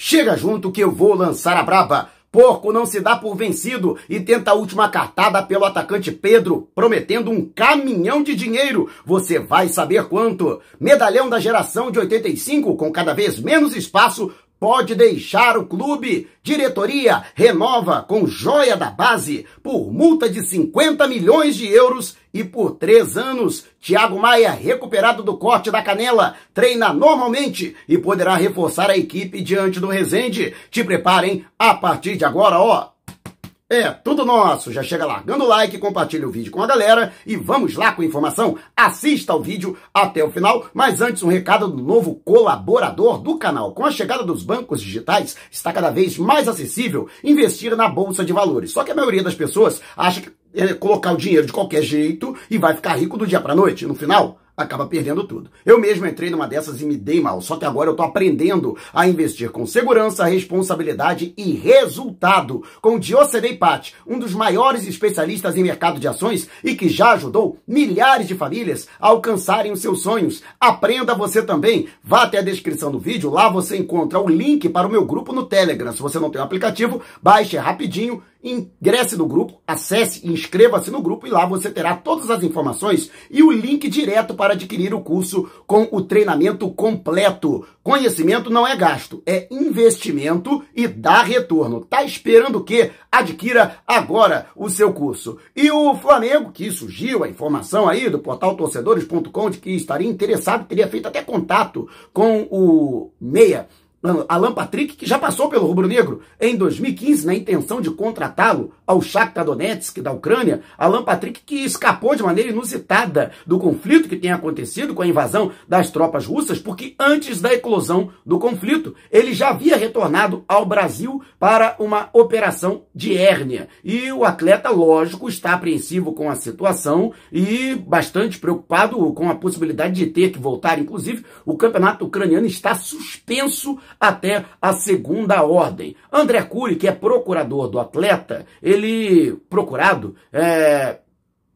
Chega junto que eu vou lançar a braba. Porco não se dá por vencido e tenta a última cartada pelo atacante Pedro, prometendo um caminhão de dinheiro. Você vai saber quanto. Medalhão da geração de 85, com cada vez menos espaço Pode deixar o clube. Diretoria renova com joia da base por multa de 50 milhões de euros e por três anos. Thiago Maia, recuperado do corte da canela, treina normalmente e poderá reforçar a equipe diante do Resende. Te preparem a partir de agora, ó. É tudo nosso. Já chega largando o like, compartilha o vídeo com a galera e vamos lá com a informação. Assista ao vídeo até o final, mas antes um recado do novo colaborador do canal. Com a chegada dos bancos digitais, está cada vez mais acessível investir na bolsa de valores. Só que a maioria das pessoas acha que é colocar o dinheiro de qualquer jeito e vai ficar rico do dia para noite. No final, acaba perdendo tudo. Eu mesmo entrei numa dessas e me dei mal, só que agora eu tô aprendendo a investir com segurança, responsabilidade e resultado com o Diocenei Pat, um dos maiores especialistas em mercado de ações e que já ajudou milhares de famílias a alcançarem os seus sonhos. Aprenda você também. Vá até a descrição do vídeo, lá você encontra o link para o meu grupo no Telegram. Se você não tem o aplicativo, baixe rapidinho Ingresse no grupo, acesse e inscreva-se no grupo e lá você terá todas as informações e o link direto para adquirir o curso com o treinamento completo. Conhecimento não é gasto, é investimento e dá retorno. Tá esperando o quê? Adquira agora o seu curso. E o Flamengo, que surgiu a informação aí do portal torcedores.com de que estaria interessado, teria feito até contato com o Meia Alan Patrick, que já passou pelo Rubro Negro em 2015, na intenção de contratá-lo ao Shakhtar Donetsk da Ucrânia, Alan Patrick que escapou de maneira inusitada do conflito que tem acontecido com a invasão das tropas russas, porque antes da eclosão do conflito, ele já havia retornado ao Brasil para uma operação de hérnia. E o atleta, lógico, está apreensivo com a situação e bastante preocupado com a possibilidade de ter que voltar. Inclusive, o campeonato ucraniano está suspenso até a segunda ordem. André Cury, que é procurador do atleta, ele procurado é,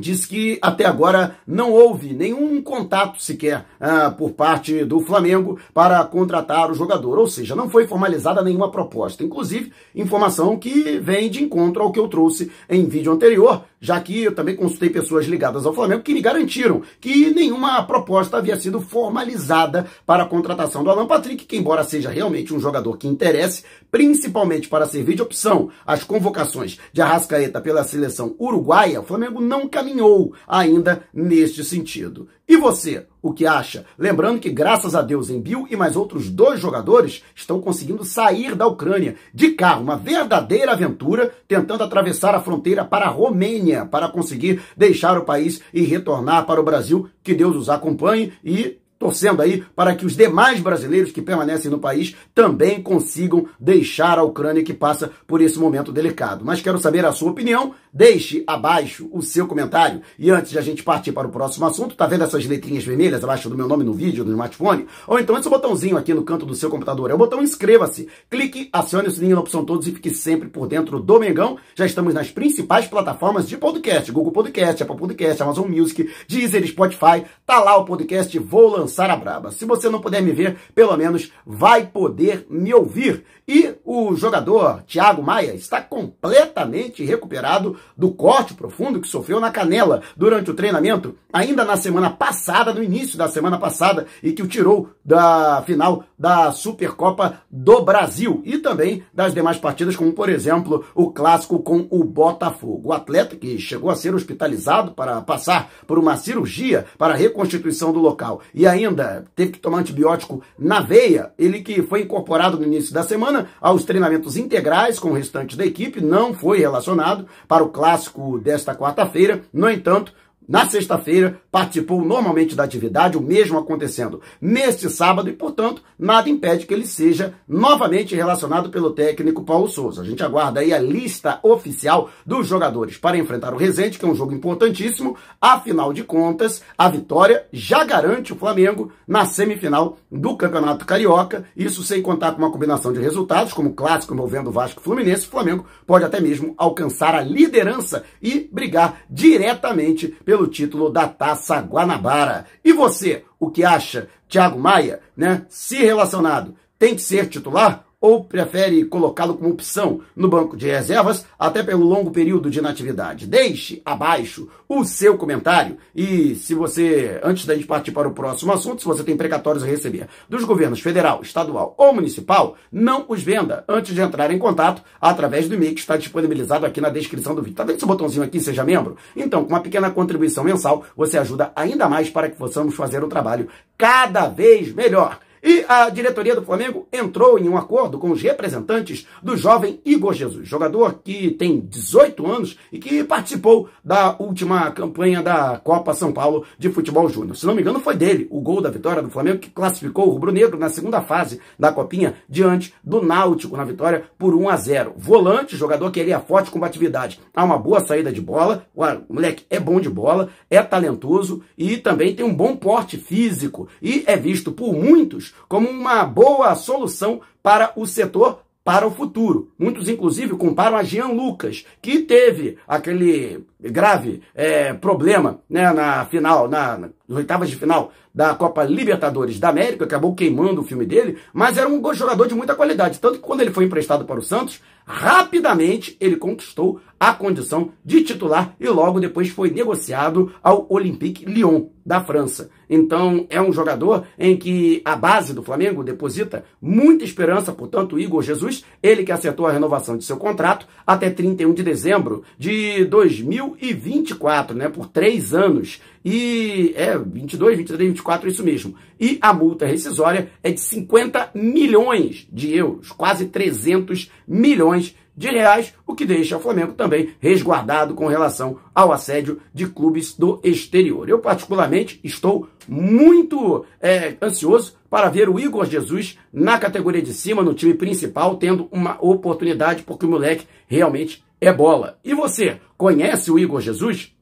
diz que até agora não houve nenhum contato sequer ah, por parte do Flamengo para contratar o jogador, ou seja, não foi formalizada nenhuma proposta. Inclusive, informação que vem de encontro ao que eu trouxe em vídeo anterior, já que eu também consultei pessoas ligadas ao Flamengo que me garantiram que nenhuma proposta havia sido formalizada para a contratação do Alan Patrick, que embora seja realmente um jogador que interesse, principalmente para servir de opção às convocações de Arrascaeta pela seleção uruguaia, o Flamengo não caminha caminhou ainda neste sentido. E você, o que acha? Lembrando que, graças a Deus, Embiu e mais outros dois jogadores estão conseguindo sair da Ucrânia de carro, uma verdadeira aventura, tentando atravessar a fronteira para a Romênia, para conseguir deixar o país e retornar para o Brasil. Que Deus os acompanhe e torcendo aí para que os demais brasileiros que permanecem no país também consigam deixar a Ucrânia que passa por esse momento delicado. Mas quero saber a sua opinião Deixe abaixo o seu comentário. E antes de a gente partir para o próximo assunto, tá vendo essas letrinhas vermelhas abaixo do meu nome no vídeo, no smartphone? Ou então esse botãozinho aqui no canto do seu computador. É o botão inscreva-se. Clique, acione o sininho na opção todos e fique sempre por dentro do Mengão. Já estamos nas principais plataformas de podcast. Google Podcast, Apple Podcast, Amazon Music, Deezer, Spotify. Tá lá o podcast Vou Lançar a Braba. Se você não puder me ver, pelo menos vai poder me ouvir. E o jogador Thiago Maia está completamente recuperado do corte profundo que sofreu na canela durante o treinamento, ainda na semana passada, no início da semana passada, e que o tirou da final da Supercopa do Brasil e também das demais partidas, como por exemplo o clássico com o Botafogo. O atleta que chegou a ser hospitalizado para passar por uma cirurgia para reconstituição do local e ainda teve que tomar antibiótico na veia, ele que foi incorporado no início da semana aos treinamentos integrais com o restante da equipe, não foi relacionado para o clássico desta quarta-feira. No entanto, na sexta-feira participou normalmente da atividade, o mesmo acontecendo neste sábado, e, portanto, nada impede que ele seja novamente relacionado pelo técnico Paulo Souza. A gente aguarda aí a lista oficial dos jogadores para enfrentar o Rezende, que é um jogo importantíssimo. Afinal de contas, a vitória já garante o Flamengo na semifinal do Campeonato Carioca. Isso sem contar com uma combinação de resultados, como o clássico envolvendo o Vasco e o Fluminense, o Flamengo pode até mesmo alcançar a liderança e brigar diretamente pelo título da Taça Praça Guanabara. E você, o que acha, Thiago Maia, né? Se relacionado, tem que ser titular ou prefere colocá-lo como opção no banco de reservas até pelo longo período de inatividade? Deixe abaixo o seu comentário e se você, antes da gente partir para o próximo assunto, se você tem precatórios a receber dos governos federal, estadual ou municipal, não os venda antes de entrar em contato através do e-mail que está disponibilizado aqui na descrição do vídeo. Tá vendo esse botãozinho aqui, seja membro? Então, com uma pequena contribuição mensal, você ajuda ainda mais para que possamos fazer o trabalho cada vez melhor. E a diretoria do Flamengo entrou em um acordo com os representantes do jovem Igor Jesus, jogador que tem 18 anos e que participou da última campanha da Copa São Paulo de Futebol Júnior. Se não me engano, foi dele o gol da vitória do Flamengo que classificou o rubro-negro na segunda fase da Copinha diante do Náutico na vitória por 1 a 0. Volante, jogador que ele é forte combatividade, há uma boa saída de bola, o moleque é bom de bola, é talentoso e também tem um bom porte físico e é visto por muitos como uma boa solução para o setor para o futuro. Muitos, inclusive, comparam a Jean Lucas, que teve aquele grave é, problema né, na final, na, oitavas de final da Copa Libertadores da América, acabou queimando o filme dele, mas era um jogador de muita qualidade. Tanto que quando ele foi emprestado para o Santos, Rapidamente ele conquistou a condição de titular e logo depois foi negociado ao Olympique Lyon da França. Então é um jogador em que a base do Flamengo deposita muita esperança, portanto, Igor Jesus, ele que acertou a renovação de seu contrato até 31 de dezembro de 2024, né, por três anos e é 22, 23, 24, isso mesmo. E a multa rescisória é de 50 milhões de euros, quase 300 milhões de reais, o que deixa o Flamengo também resguardado com relação ao assédio de clubes do exterior. Eu, particularmente, estou muito é, ansioso para ver o Igor Jesus na categoria de cima, no time principal, tendo uma oportunidade, porque o moleque realmente é bola. E você, conhece o Igor Jesus?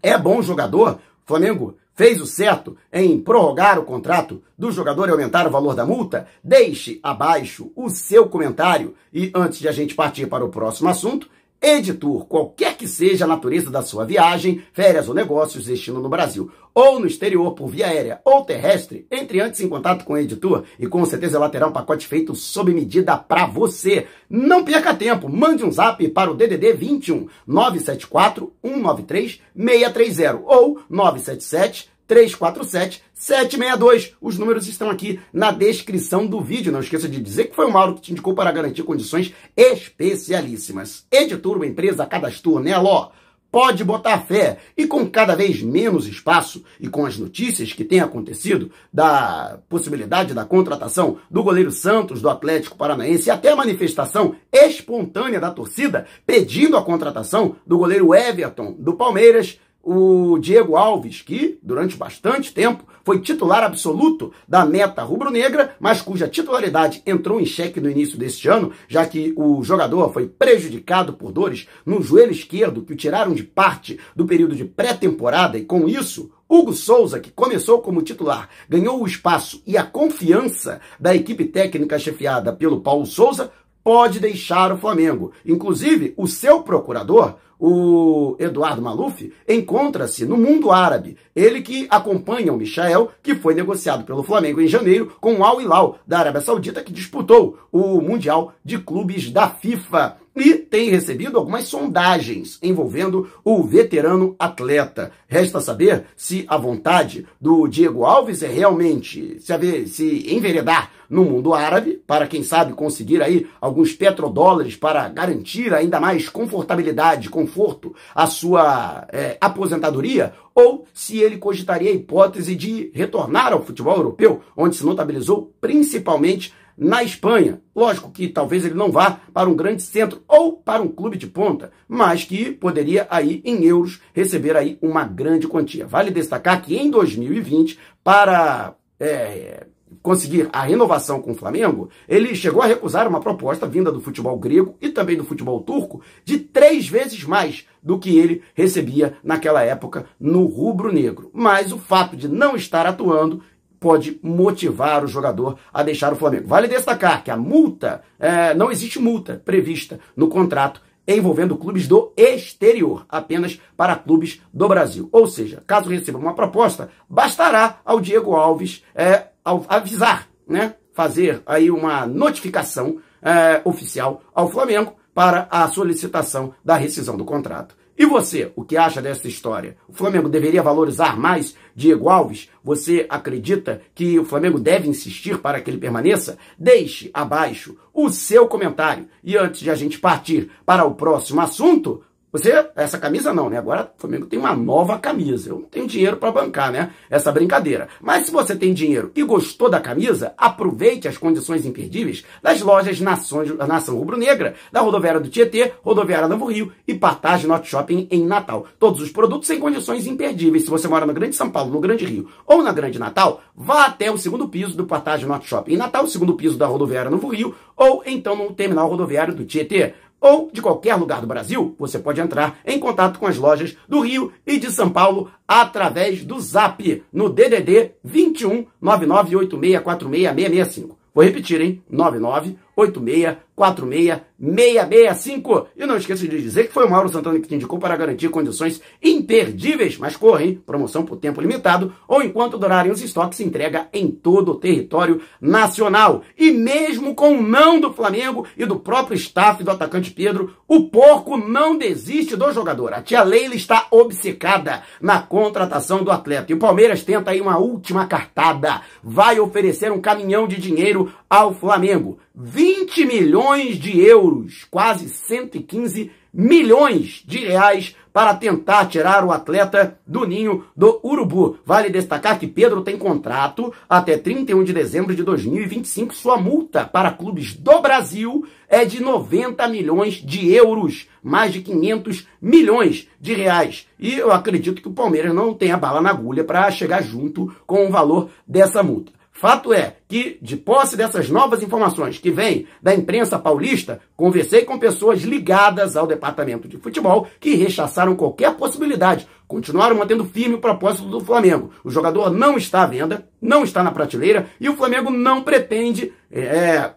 É bom jogador? Flamengo fez o certo em prorrogar o contrato do jogador e aumentar o valor da multa? Deixe abaixo o seu comentário. E antes de a gente partir para o próximo assunto, Editor, qualquer que seja a natureza da sua viagem, férias ou negócios, destino no Brasil, ou no exterior por via aérea ou terrestre, entre antes em contato com o editor e com certeza ela terá um pacote feito sob medida para você. Não perca tempo, mande um zap para o DDD 21 974 193 630 ou 977 347 762. Os números estão aqui na descrição do vídeo. Não esqueça de dizer que foi o Mauro que te indicou para garantir condições especialíssimas. Editura, empresa, cadastrou né ó. Pode botar fé. E com cada vez menos espaço e com as notícias que têm acontecido da possibilidade da contratação do goleiro Santos do Atlético Paranaense e até a manifestação espontânea da torcida pedindo a contratação do goleiro Everton do Palmeiras, o Diego Alves, que durante bastante tempo foi titular absoluto da meta rubro-negra, mas cuja titularidade entrou em xeque no início deste ano, já que o jogador foi prejudicado por dores no joelho esquerdo que o tiraram de parte do período de pré-temporada e com isso Hugo Souza, que começou como titular, ganhou o espaço e a confiança da equipe técnica chefiada pelo Paulo Souza, pode deixar o Flamengo. Inclusive, o seu procurador, o Eduardo Maluf, encontra-se no mundo árabe. Ele que acompanha o Michael, que foi negociado pelo Flamengo em janeiro com o Al Hilal da Arábia Saudita, que disputou o Mundial de Clubes da FIFA e tem recebido algumas sondagens envolvendo o veterano atleta. Resta saber se a vontade do Diego Alves é realmente saber, se enveredar no mundo árabe, para quem sabe conseguir aí alguns petrodólares para garantir ainda mais confortabilidade, conforto à sua é, aposentadoria, ou se ele cogitaria a hipótese de retornar ao futebol europeu, onde se notabilizou principalmente na Espanha. Lógico que talvez ele não vá para um grande centro ou para um clube de ponta, mas que poderia aí em euros receber aí uma grande quantia. Vale destacar que em 2020, para é, conseguir a renovação com o Flamengo, ele chegou a recusar uma proposta vinda do futebol grego e também do futebol turco de três vezes mais do que ele recebia naquela época no rubro negro. Mas o fato de não estar atuando pode motivar o jogador a deixar o Flamengo. Vale destacar que a multa, é, não existe multa prevista no contrato envolvendo clubes do exterior, apenas para clubes do Brasil. Ou seja, caso receba uma proposta, bastará ao Diego Alves é, avisar, né? fazer aí uma notificação é, oficial ao Flamengo para a solicitação da rescisão do contrato. E você, o que acha dessa história? O Flamengo deveria valorizar mais Diego Alves? Você acredita que o Flamengo deve insistir para que ele permaneça? Deixe abaixo o seu comentário. E antes de a gente partir para o próximo assunto, você, essa camisa não, né? Agora o Flamengo tem uma nova camisa. Eu não tenho dinheiro para bancar, né? Essa brincadeira. Mas se você tem dinheiro e gostou da camisa, aproveite as condições imperdíveis das lojas Nações, Nação Rubro-Negra, da Rodoviária do Tietê, Rodoviária Novo Rio e Partage not Shopping em Natal. Todos os produtos em condições imperdíveis. Se você mora no Grande São Paulo, no Grande Rio ou na Grande Natal, vá até o segundo piso do Partage not Shopping em Natal, segundo piso da Rodoviária Novo Rio ou então no terminal rodoviário do Tietê ou de qualquer lugar do Brasil, você pode entrar em contato com as lojas do Rio e de São Paulo através do Zap no DDD 21 998646665. Vou repetir, hein? 99 8646 E não esqueça de dizer que foi o Mauro Santana que te indicou para garantir condições imperdíveis. Mas correm, promoção por tempo limitado ou enquanto durarem os estoques, entrega em todo o território nacional. E mesmo com o não do Flamengo e do próprio staff do atacante Pedro, o porco não desiste do jogador. A tia Leila está obcecada na contratação do atleta. E o Palmeiras tenta aí uma última cartada. Vai oferecer um caminhão de dinheiro ao Flamengo. 20 20 milhões de euros, quase 115 milhões de reais para tentar tirar o atleta do ninho do Urubu. Vale destacar que Pedro tem contrato até 31 de dezembro de 2025. Sua multa para clubes do Brasil é de 90 milhões de euros, mais de 500 milhões de reais. E eu acredito que o Palmeiras não tem a bala na agulha para chegar junto com o valor dessa multa. Fato é que, de posse dessas novas informações que vêm da imprensa paulista, conversei com pessoas ligadas ao departamento de futebol que rechaçaram qualquer possibilidade, continuaram mantendo firme o propósito do Flamengo. O jogador não está à venda, não está na prateleira e o Flamengo não pretende é, é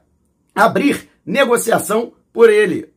abrir negociação por ele,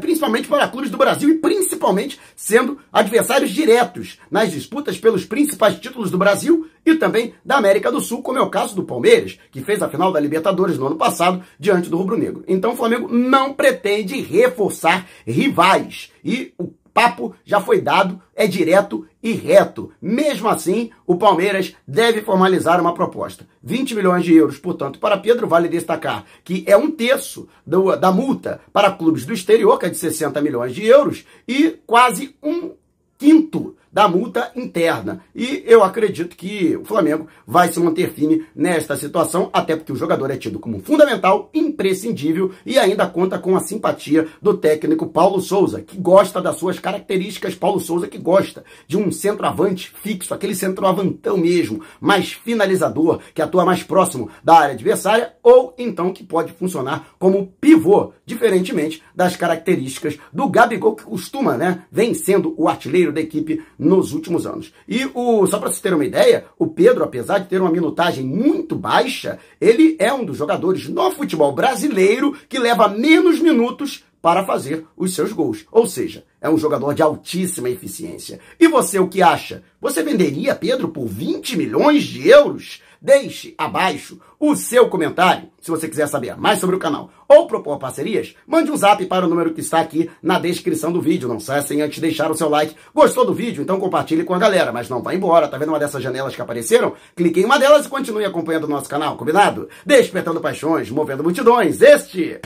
principalmente para clubes do Brasil e principalmente sendo adversários diretos nas disputas pelos principais títulos do Brasil e também da América do Sul, como é o caso do Palmeiras, que fez a final da Libertadores no ano passado diante do Rubro Negro. Então o Flamengo não pretende reforçar rivais e o Papo já foi dado, é direto e reto. Mesmo assim, o Palmeiras deve formalizar uma proposta. 20 milhões de euros, portanto, para Pedro, vale destacar que é um terço do, da multa para clubes do exterior, que é de 60 milhões de euros, e quase um quinto da multa interna. E eu acredito que o Flamengo vai se manter firme nesta situação, até porque o jogador é tido como fundamental, imprescindível e ainda conta com a simpatia do técnico Paulo Souza, que gosta das suas características, Paulo Souza que gosta de um centroavante fixo, aquele centroavantão mesmo, mais finalizador, que atua mais próximo da área adversária, ou então que pode funcionar como pivô, diferentemente das características do Gabigol, que costuma, né, vencendo sendo o artilheiro da equipe nos últimos anos. E o, só para se ter uma ideia, o Pedro, apesar de ter uma minutagem muito baixa, ele é um dos jogadores no futebol brasileiro que leva menos minutos para fazer os seus gols. Ou seja, é um jogador de altíssima eficiência. E você o que acha? Você venderia Pedro por 20 milhões de euros? Deixe abaixo o seu comentário, se você quiser saber mais sobre o canal ou propor parcerias, mande um zap para o número que está aqui na descrição do vídeo. Não saia sem antes deixar o seu like. Gostou do vídeo? Então compartilhe com a galera, mas não vá embora. Tá vendo uma dessas janelas que apareceram? Clique em uma delas e continue acompanhando o nosso canal, combinado? Despertando paixões, movendo multidões. Este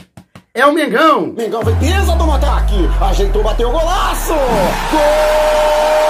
é o Mengão. Mengão foi pesa do ataque. Ajeitou, bateu o golaço. Gol!